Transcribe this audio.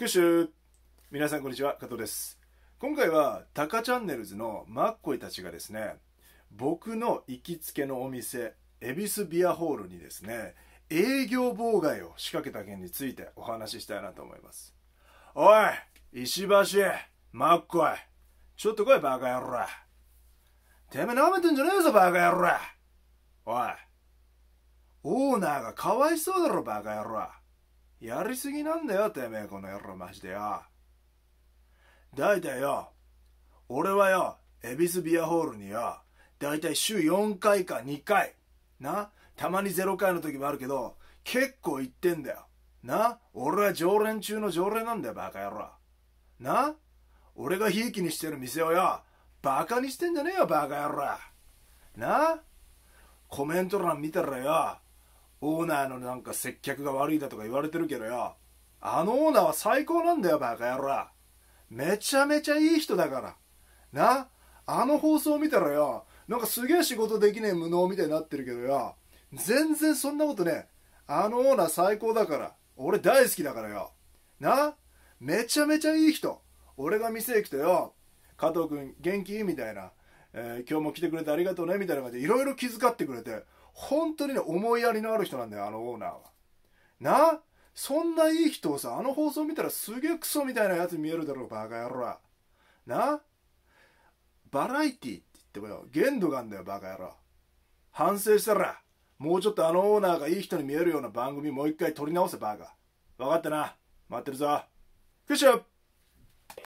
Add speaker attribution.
Speaker 1: クシュ皆さんこんにちは加藤です今回はタカチャンネルズのマッコイたちがですね僕の行きつけのお店恵比寿ビアホールにですね営業妨害を仕掛けた件についてお話ししたいなと思いますおい石橋マッコイちょっと来いバカ野郎てめえ舐めてんじゃねえぞバカ野郎おいオーナーがかわいそうだろバカ野郎やりすぎなんだよ、てめえ、この野郎、マジでよ。大体よ、俺はよ、恵比寿ビアホールによ、大体週4回か2回、な、たまに0回の時もあるけど、結構行ってんだよ。な、俺は常連中の常連なんだよ、バカ野郎。な、俺がひいきにしてる店をよ、バカにしてんじゃねえよ、バカ野郎。な、コメント欄見たらよ、オーナーのなんか接客が悪いだとか言われてるけどよあのオーナーは最高なんだよバカ野郎めちゃめちゃいい人だからなあの放送見たらよなんかすげえ仕事できねえ無能みたいになってるけどよ全然そんなことねあのオーナー最高だから俺大好きだからよなめちゃめちゃいい人俺が店へ来てよ加藤君元気みたいな、えー、今日も来てくれてありがとうねみたいな感じでいろいろ気遣ってくれて本当にね、思いやりのある人なんだよ、あのオーナーは。なそんないい人をさ、あの放送見たらすげえクソみたいなやつ見えるだろう、バカ野郎。なバラエティって言ってもよ、限度があんだよ、バカ野郎。反省したら、もうちょっとあのオーナーがいい人に見えるような番組もう一回撮り直せ、バカ。分かったな。待ってるぞ。クッション